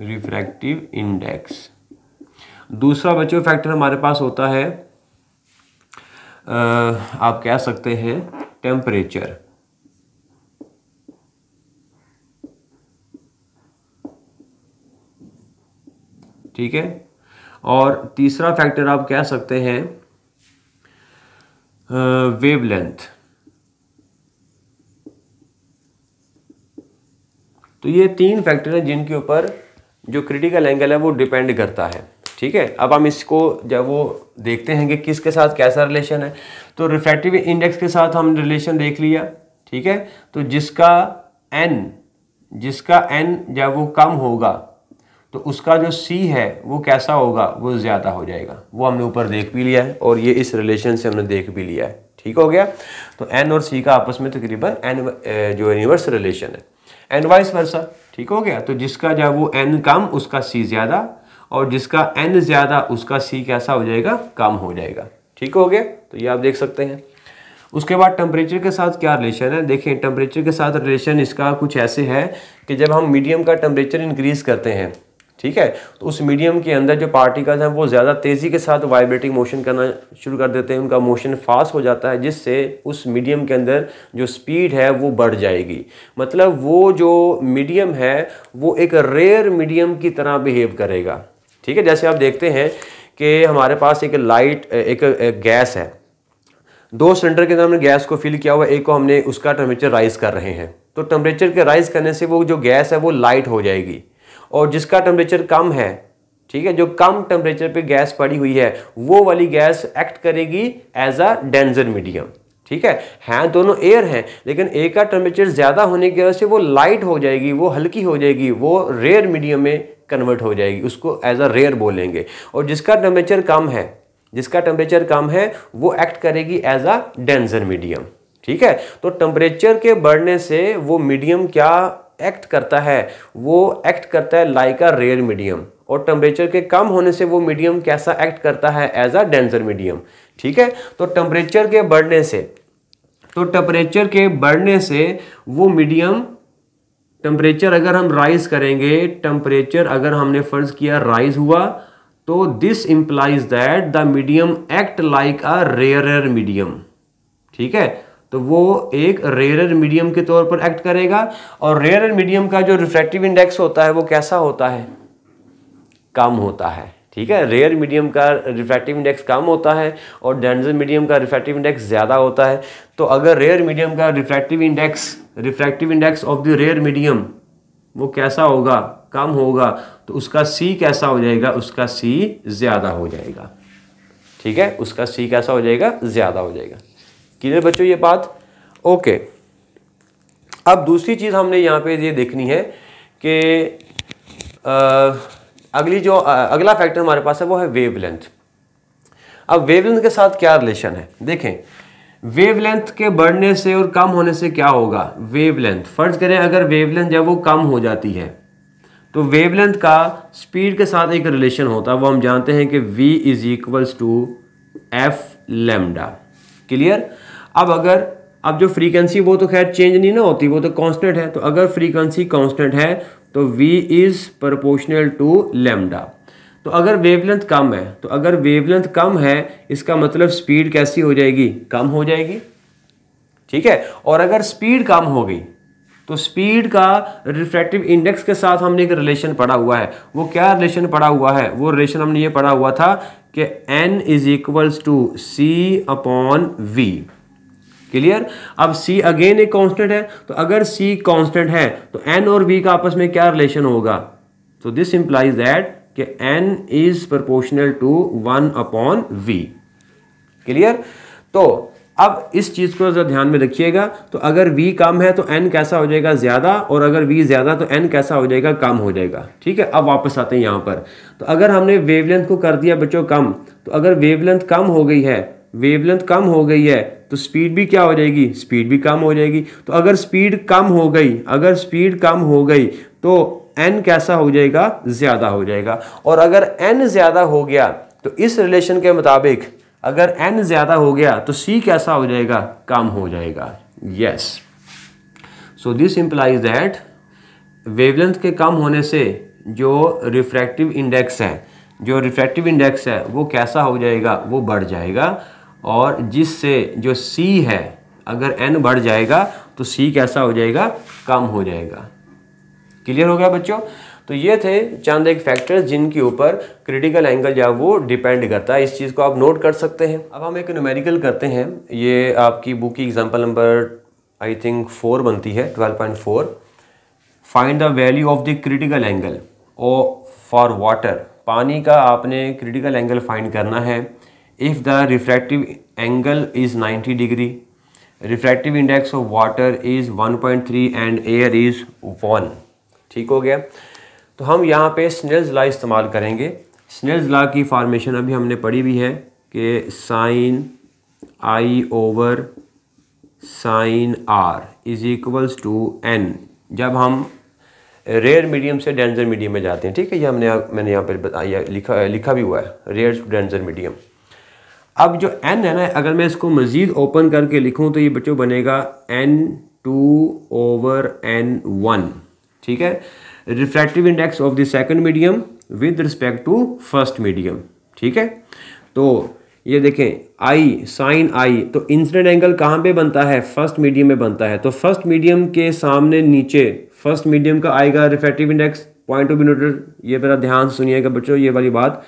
रिफ्रैक्टिव इंडेक्स दूसरा बच्चों फैक्टर हमारे पास होता है आप कह सकते हैं टेम्परेचर ठीक है और तीसरा फैक्टर आप कह सकते हैं वेवलेंथ तो ये तीन फैक्टर हैं जिनके ऊपर जो क्रिटिकल एंगल है वो डिपेंड करता है ठीक है अब हम इसको जब वो देखते हैं कि किसके साथ कैसा रिलेशन है तो रिफ्रैक्टिव इंडेक्स के साथ हम रिलेशन देख लिया ठीक है तो जिसका एन जिसका एन जब वो कम होगा तो उसका जो सी है वो कैसा होगा वो ज़्यादा हो जाएगा वो हमने ऊपर देख भी लिया है और ये इस रिलेशन से हमने देख भी लिया है ठीक हो गया तो एन और सी का आपस में तकरीबन तो एन जो यूनिवर्स रिलेशन है एन वाइस वर्सा ठीक हो गया तो जिसका जब वो एन कम उसका सी ज़्यादा और जिसका एन ज़्यादा उसका सी कैसा हो जाएगा कम हो जाएगा ठीक हो गया तो ये आप देख सकते हैं उसके बाद टेम्परेचर के साथ क्या रिलेशन है देखिए टेम्परेचर के साथ रिलेशन इसका कुछ ऐसे है कि जब हम मीडियम का टेम्परेचर इंक्रीज़ करते हैं ठीक है तो उस मीडियम के अंदर जो पार्टिकल्स हैं वो ज़्यादा तेज़ी के साथ वाइब्रेटिंग मोशन करना शुरू कर देते हैं उनका मोशन फास्ट हो जाता है जिससे उस मीडियम के अंदर जो स्पीड है वो बढ़ जाएगी मतलब वो जो मीडियम है वो एक रेयर मीडियम की तरह बिहेव करेगा ठीक है जैसे आप देखते हैं कि हमारे पास एक लाइट एक, एक गैस है दो सिलेंडर के अंदर हमने गैस को फिल किया हुआ एक को हमने उसका टेम्परेचर राइज कर रहे हैं तो टेम्परेचर के राइज करने से वो जो गैस है वो लाइट हो जाएगी और जिसका टेम्परेचर कम है ठीक है जो कम टेम्परेचर पे गैस पड़ी हुई है वो वाली गैस एक्ट करेगी एज अ डेंजर मीडियम ठीक है हैं दोनों एयर हैं लेकिन एक का टेम्परेचर ज़्यादा होने की वजह से वो लाइट हो जाएगी वो हल्की हो जाएगी वो रेयर मीडियम में कन्वर्ट हो जाएगी उसको एज अ रेयर बोलेंगे और जिसका टेम्परेचर कम है जिसका टेम्परेचर कम है वो एक्ट करेगी एज अ डेंजर मीडियम ठीक है तो टेम्परेचर के बढ़ने से वो मीडियम क्या एक्ट करता है वो एक्ट करता है लाइक अ रेयर मीडियम और टेम्परेचर के कम होने से वो मीडियम कैसा एक्ट करता है एज अ डेंजर मीडियम ठीक है तो टेम्परेचर के बढ़ने से तो टेम्परेचर के बढ़ने से वो मीडियम टेम्परेचर अगर हम राइज करेंगे टेम्परेचर अगर हमने फर्ज किया राइज हुआ तो this implies that the medium act like a rare medium ठीक है तो वो एक रेयर मीडियम के तौर पर एक्ट करेगा और रेयर मीडियम का जो रिफ्रैक्टिव इंडेक्स होता है वो कैसा होता है कम होता है ठीक है रेयर मीडियम का रिफ्रैक्टिव इंडेक्स कम होता है और डेंजर मीडियम का रिफ्रैक्टिव इंडेक्स ज़्यादा होता है तो अगर रेयर मीडियम का refractive index refractive index of the rare medium वो कैसा होगा कम होगा तो उसका सी कैसा हो जाएगा उसका सी ज़्यादा हो जाएगा ठीक है उसका सी कैसा हो जाएगा ज़्यादा हो जाएगा क्लियर बच्चों ये बात ओके अब दूसरी चीज़ हमने यहाँ पे ये देखनी है कि अगली जो अगला फैक्टर हमारे पास है वो है वेवलेंथ अब वेवलेंथ के साथ क्या रिलेशन है देखें वेवलेंथ के बढ़ने से और कम होने से क्या होगा वेवलेंथ फर्ज करें अगर वेवलेंथ जब वो कम हो जाती है तो वेवलेंथ का स्पीड के साथ एक रिलेशन होता है वो हम जानते हैं कि v is equals to f lambda clear अब अगर अब जो फ्रीक्वेंसी वो तो खैर चेंज नहीं ना होती वो तो कांस्टेंट है तो अगर फ्रीक्वेंसी कांस्टेंट है तो v is proportional to lambda तो अगर वेवलेंथ कम है तो अगर वेवलेंथ कम है इसका मतलब स्पीड कैसी हो जाएगी कम हो जाएगी ठीक है और अगर स्पीड कम हो गई तो स्पीड का रिफ्रैक्टिव इंडेक्स के साथ हमने एक रिलेशन पढ़ा हुआ है वो क्या रिलेशन पढ़ा हुआ है वो रिलेशन हमने ये पढ़ा हुआ था कि n is equals to c upon v clear अब C अगेन एक कांस्टेंट है तो अगर C कांस्टेंट है तो N और V का आपस में क्या रिलेशन होगा तो दिस इंप्लाइज दैट कि N is proportional to one upon V clear तो अब इस चीज़ को जरा ध्यान में रखिएगा तो अगर v कम है तो n कैसा हो जाएगा ज़्यादा और अगर v ज़्यादा तो n कैसा हो जाएगा कम हो जाएगा ठीक है अब वापस आते हैं यहां पर तो अगर हमने वेवलेंथ को कर दिया बच्चों कम तो अगर वेवलेंथ कम हो गई है वेवलेंथ कम हो गई है तो स्पीड भी क्या हो जाएगी स्पीड भी कम हो जाएगी तो अगर स्पीड कम हो गई अगर स्पीड कम हो गई तो एन कैसा हो जाएगा ज़्यादा हो जाएगा और अगर एन ज़्यादा हो गया तो इस रिलेशन के मुताबिक अगर एन ज़्यादा हो गया तो सी कैसा हो जाएगा कम हो जाएगा yes so this implies that wavelength के कम होने से जो रिफ्रैक्टिव इंडेक्स है जो रिफ्रैक्टिव इंडेक्स है वो कैसा हो जाएगा वो बढ़ जाएगा और जिससे जो c है अगर n बढ़ जाएगा तो c कैसा हो जाएगा कम हो जाएगा क्लियर हो गया बच्चों तो ये थे चंद एक फैक्टर्स जिनके ऊपर क्रिटिकल एंगल जो है वो डिपेंड करता है इस चीज़ को आप नोट कर सकते हैं अब हम एक न्यूमेरिकल करते हैं ये आपकी बुक की example number I think four बनती है twelve point four find the value of the critical angle oh for water पानी का आपने क्रिटिकल एंगल फाइंड करना है if the refractive angle is ninety degree refractive index of water is one point three and air is one ठीक हो गया तो हम यहाँ पे स्नेल्स ला इस्तेमाल करेंगे स्नेल्स ला की फार्मेशन अभी हमने पढ़ी भी है कि sine i over sine r is equals to n जब हम रेयर मीडियम से डेंजर मीडियम में जाते हैं ठीक है ये हमने मैंने यहाँ पर बताया लिखा लिखा भी हुआ है रेयर टू डेंजर मीडियम अब जो एन है ना अगर मैं इसको मज़ीद ओपन करके लिखूँ तो ये बच्चों बनेगा n two over n one ठीक है refractive index of the second medium with respect to first medium ठीक है तो ये देखें आई साइन आई तो इंसिडेंट एंगल कहाँ पे बनता है फर्स्ट मीडियम में बनता है तो फर्स्ट मीडियम के सामने नीचे फर्स्ट मीडियम का आएगा रिफ्रैक्टिव इंडेक्स पॉइंट ऑफ न्यूटर ये मेरा ध्यान सुनिएगा बच्चों ये वाली बात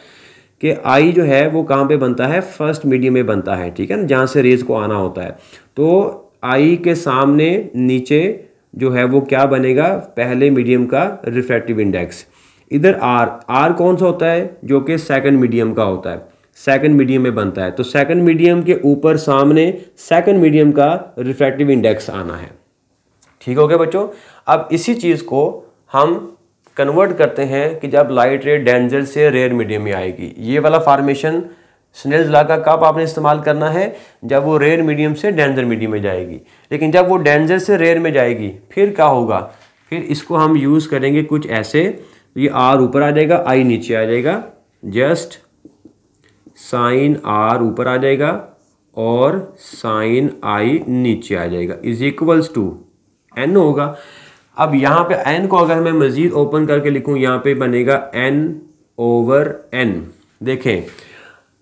कि आई जो है वो कहाँ पे बनता है फर्स्ट मीडियम में बनता है ठीक है ना जहाँ से रेज को आना होता है तो आई के सामने नीचे जो है वो क्या बनेगा पहले मीडियम का रिफ्रैक्टिव इंडेक्स इधर आर आर कौन सा होता है जो कि सेकेंड मीडियम का होता है सेकेंड मीडियम में बनता है तो सेकंड मीडियम के ऊपर सामने सेकेंड मीडियम का रिफ्रैक्टिव इंडेक्स आना है ठीक हो गया बच्चों अब इसी चीज़ को हम कन्वर्ट करते हैं कि जब लाइट रे डेंजर से रेयर मीडियम में आएगी ये वाला फार्मेशन स्नेल ला का कब आपने इस्तेमाल करना है जब वो रेयर मीडियम से डेंजर मीडियम में जाएगी लेकिन जब वो डेंजर से रेयर में जाएगी फिर क्या होगा फिर इसको हम यूज़ करेंगे कुछ ऐसे ये आर ऊपर आ जाएगा आई नीचे आ जाएगा जस्ट साइन आर ऊपर आ जाएगा और साइन आई नीचे आ जाएगा इज इक्वल्स टू एन होगा अब यहाँ पे एन को अगर मैं मज़ीद ओपन करके लिखूँ यहाँ पे बनेगा एन ओवर एन देखें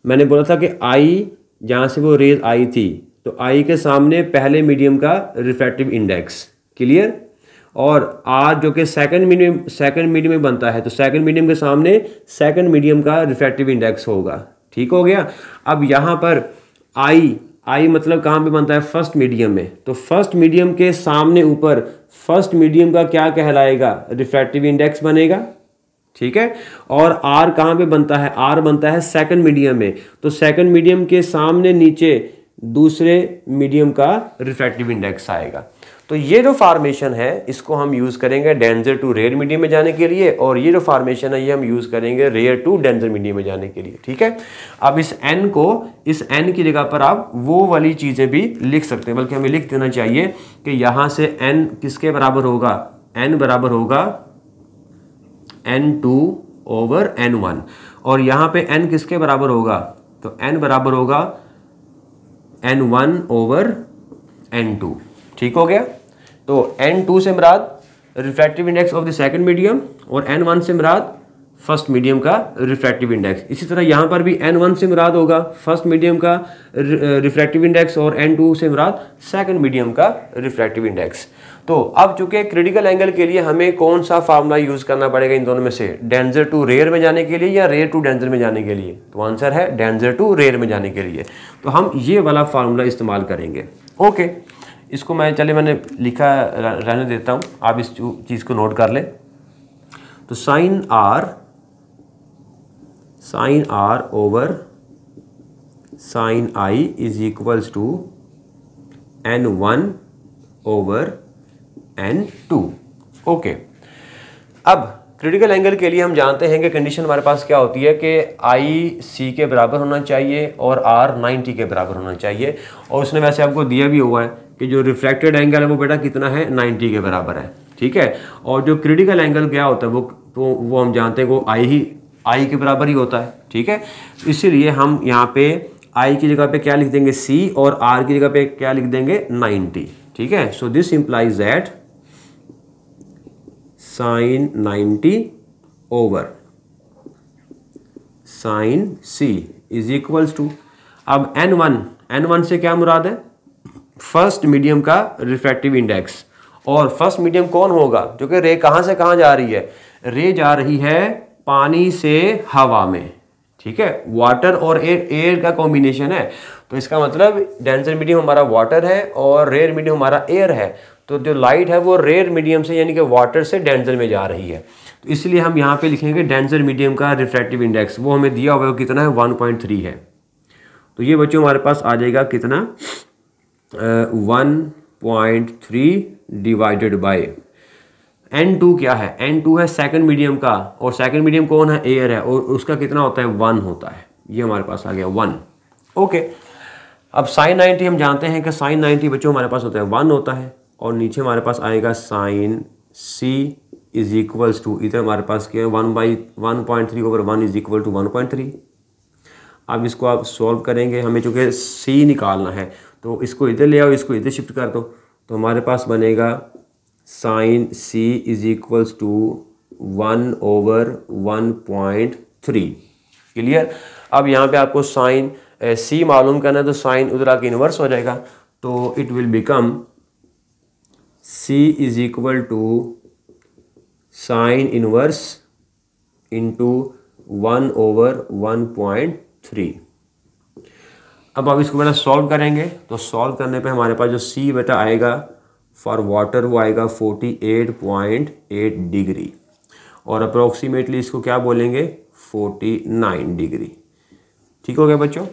मैंने बोला था कि आई जहाँ से वो रेज आई थी तो आई के सामने पहले मीडियम का रिफ्रैक्टिव इंडेक्स क्लियर और आर जो कि सेकंड मीडियम सेकंड मीडियम में बनता है तो सेकंड मीडियम के सामने सेकंड मीडियम का रिफ्रैक्टिव इंडेक्स होगा ठीक हो गया अब यहाँ पर आई आई मतलब कहाँ पे बनता है फर्स्ट मीडियम में तो फर्स्ट मीडियम के सामने ऊपर फर्स्ट मीडियम का क्या कहलाएगा रिफ्रैक्टिव इंडेक्स बनेगा ठीक है और आर कहाँ पे बनता है आर बनता है सेकंड मीडियम में तो सेकंड मीडियम के सामने नीचे दूसरे मीडियम का रिफ्रैक्टिव इंडेक्स आएगा तो ये जो फार्मेशन है इसको हम यूज़ करेंगे डेंजर टू रेयर मीडियम में जाने के लिए और ये जो फार्मेशन है ये हम यूज़ करेंगे रेयर टू डेंजर मीडियम में जाने के लिए ठीक है अब इस एन को इस एन की जगह पर आप वो वाली चीज़ें भी लिख सकते हैं बल्कि हमें लिख देना चाहिए कि यहाँ से एन किसके बराबर होगा एन बराबर होगा n two over n one और यहाँ पर एन किसके बराबर होगा तो एन बराबर होगा n one over n two ठीक हो गया तो एन टू से मराद refractive index of the second medium और एन वन से मराद फर्स्ट मीडियम का रिफ्रैक्टिव इंडेक्स इसी तरह यहाँ पर भी एन वन से मुराद होगा फर्स्ट मीडियम का रिफ्रैक्टिव इंडेक्स और एन टू से मराद सेकंड मीडियम का रिफ्रैक्टिव इंडेक्स तो अब चूंकि क्रिटिकल एंगल के लिए हमें कौन सा फार्मूला यूज़ करना पड़ेगा इन दोनों में से डेंजर टू रेयर में जाने के लिए या रेयर टू डेंजर में जाने के लिए तो आंसर है डेंजर टू रेयर में जाने के लिए तो हम ये वाला फार्मूला इस्तेमाल करेंगे ओके okay. इसको मैं चले मैंने लिखा रहने देता हूँ आप इस चीज़ को नोट कर लें तो sine r sine r over sine i is equals to n one over n two okay अब क्रिटिकल एंगल के लिए हम जानते हैं कि कंडीशन हमारे पास क्या होती है कि आई सी के बराबर होना चाहिए और आर 90 के बराबर होना चाहिए और उसने वैसे आपको दिया भी हुआ है कि जो रिफ्लेक्टेड एंगल है वो बेटा कितना है 90 के बराबर है ठीक है और जो क्रिटिकल एंगल क्या होता है वो तो वो हम जानते हैं वो आई ही आई के बराबर ही होता है ठीक है इसीलिए हम यहाँ पे आई की जगह पे क्या लिख देंगे सी और आर की जगह पे क्या लिख देंगे 90 ठीक है so this implies that sine 90 over sine c is equals to अब एन वन एन वन से क्या मुराद है फर्स्ट मीडियम का रिफ्रैक्टिव इंडेक्स और फर्स्ट मीडियम कौन होगा क्योंकि रे कहाँ से कहाँ जा रही है रे जा रही है पानी से हवा में ठीक है वाटर और एयर एयर का कॉम्बिनेशन है तो इसका मतलब डेंसर मीडियम हमारा वाटर है और रेयर मीडियम हमारा एयर है तो जो लाइट है वो रेयर मीडियम से यानी कि वाटर से डेंसर में जा रही है तो इसलिए हम यहाँ पे लिखेंगे डेंसर मीडियम का रिफ्रैक्टिव इंडेक्स वो हमें दिया हुआ है कितना है 1.3 है तो ये बच्चों हमारे पास आ जाएगा कितना one point three divided by n two क्या है एन टू है सेकंड मीडियम का और सेकंड मीडियम कौन है एयर है और उसका कितना होता है वन होता है ये हमारे पास आ गया वन ओके अब साइन नाइन्टी हम जानते हैं कि साइन नाइन्टी बच्चों हमारे पास होता है वन होता है और नीचे हमारे पास आएगा sine c is equals to इधर हमारे पास क्या है one by one point three over one is equal to one point three अब इसको आप सॉल्व करेंगे हमें चूंकि सी निकालना है तो इसको इधर ले आओ इसको इधर शिफ्ट कर दो तो हमारे पास बनेगा sine c is equals to one over one point three clear अब यहाँ पे आपको साइन सी मालूम करना है तो साइन उधर आके इन्वर्स हो जाएगा तो it will become c is equal to sine inverse into one over one point three अब अब इसको बेटा सॉल्व करेंगे तो सॉल्व करने पे हमारे पास जो सी बेटा आएगा फॉर वाटर वो आएगा 48.8 डिग्री और अप्रोक्सीमेटली इसको क्या बोलेंगे 49 डिग्री ठीक हो गया बच्चों